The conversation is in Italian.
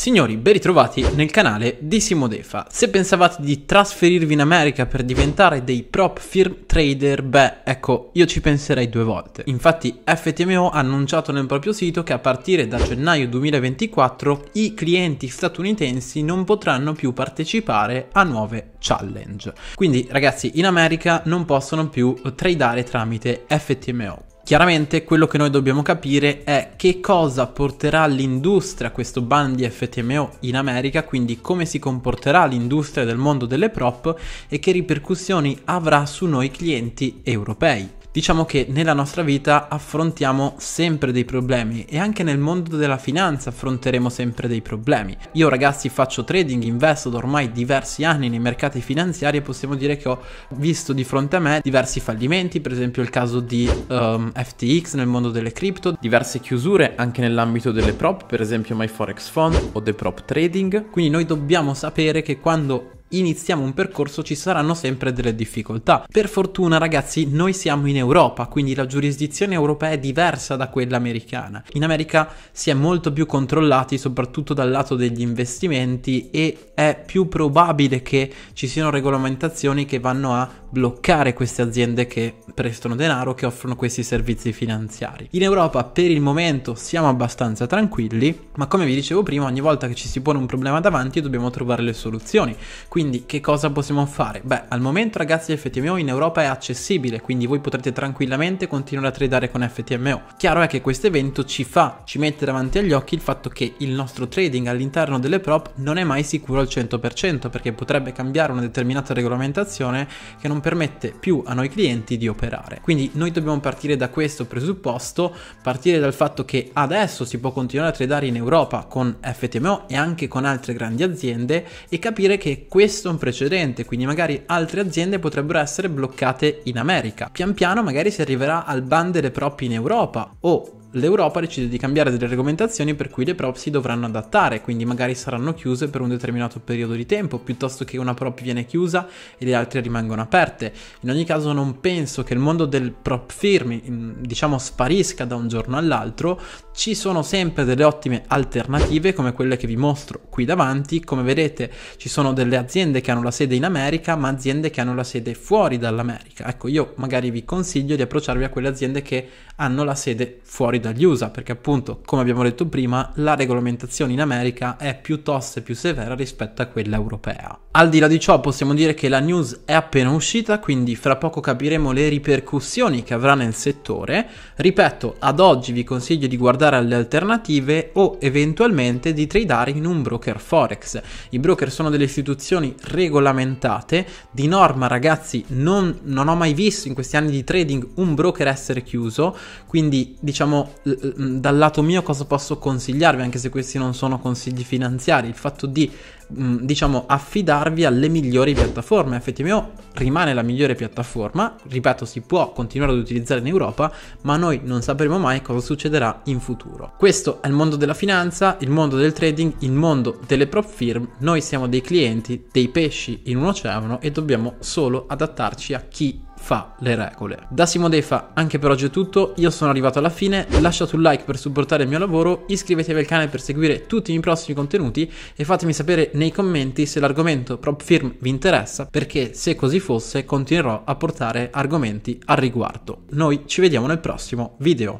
Signori, ben ritrovati nel canale di Simodefa. Se pensavate di trasferirvi in America per diventare dei prop firm trader, beh, ecco, io ci penserei due volte. Infatti FTMO ha annunciato nel proprio sito che a partire da gennaio 2024 i clienti statunitensi non potranno più partecipare a nuove challenge. Quindi, ragazzi, in America non possono più tradare tramite FTMO. Chiaramente quello che noi dobbiamo capire è che cosa porterà l'industria questo ban di FTMO in America, quindi come si comporterà l'industria del mondo delle prop e che ripercussioni avrà su noi clienti europei. Diciamo che nella nostra vita affrontiamo sempre dei problemi e anche nel mondo della finanza affronteremo sempre dei problemi. Io ragazzi faccio trading, investo da ormai diversi anni nei mercati finanziari e possiamo dire che ho visto di fronte a me diversi fallimenti, per esempio il caso di um, ehm, FTX nel mondo delle cripto, diverse chiusure anche nell'ambito delle prop, per esempio MyForex Fund o The Prop Trading. Quindi noi dobbiamo sapere che quando iniziamo un percorso ci saranno sempre delle difficoltà. Per fortuna ragazzi noi siamo in Europa, quindi la giurisdizione europea è diversa da quella americana. In America si è molto più controllati soprattutto dal lato degli investimenti e è più probabile che ci siano regolamentazioni che vanno a bloccare queste aziende che prestano denaro, che offrono questi servizi finanziari. In Europa per il momento siamo abbastanza tranquilli, ma come vi dicevo prima ogni volta che ci si pone un problema davanti dobbiamo trovare le soluzioni. Quindi quindi che cosa possiamo fare? Beh, al momento ragazzi FTMO in Europa è accessibile, quindi voi potrete tranquillamente continuare a tradare con FTMO. Chiaro è che questo evento ci fa, ci mette davanti agli occhi il fatto che il nostro trading all'interno delle prop non è mai sicuro al 100% perché potrebbe cambiare una determinata regolamentazione che non permette più a noi clienti di operare. Quindi noi dobbiamo partire da questo presupposto, partire dal fatto che adesso si può continuare a tradare in Europa con FTMO e anche con altre grandi aziende e capire che questo questo è un precedente, quindi magari altre aziende potrebbero essere bloccate in America. Pian piano magari si arriverà al ban delle prop in Europa o l'Europa decide di cambiare delle regolamentazioni per cui le prop si dovranno adattare, quindi magari saranno chiuse per un determinato periodo di tempo, piuttosto che una prop viene chiusa e le altre rimangono aperte. In ogni caso non penso che il mondo del prop firm, diciamo, sparisca da un giorno all'altro, ci sono sempre delle ottime alternative come quelle che vi mostro qui davanti, come vedete ci sono delle aziende che hanno la sede in America, ma aziende che hanno la sede fuori dall'America. Ecco, io magari vi consiglio di approcciarvi a quelle aziende che hanno la sede fuori dagli USA, perché appunto, come abbiamo detto prima, la regolamentazione in America è piuttosto più severa rispetto a quella europea. Al di là di ciò possiamo dire che la news è appena uscita, quindi fra poco capiremo le ripercussioni che avrà nel settore. Ripeto, ad oggi vi consiglio di guardare alle alternative o eventualmente di tradare in un broker forex. I broker sono delle istituzioni regolamentate, di norma ragazzi non, non ho mai visto in questi anni di trading un broker essere chiuso, quindi diciamo dal lato mio cosa posso consigliarvi, anche se questi non sono consigli finanziari, il fatto di, diciamo, affidarvi alle migliori piattaforme. FTMO rimane la migliore piattaforma, ripeto, si può continuare ad utilizzare in Europa, ma noi non sapremo mai cosa succederà in futuro. Questo è il mondo della finanza, il mondo del trading, il mondo delle prop firm, noi siamo dei clienti, dei pesci in un oceano e dobbiamo solo adattarci a chi fa le regole. Da Simodei fa anche per oggi è tutto, io sono arrivato alla fine, lasciate un like per supportare il mio lavoro, iscrivetevi al canale per seguire tutti i miei prossimi contenuti e fatemi sapere nei commenti se l'argomento prop firm vi interessa perché se così fosse continuerò a portare argomenti al riguardo. Noi ci vediamo nel prossimo video.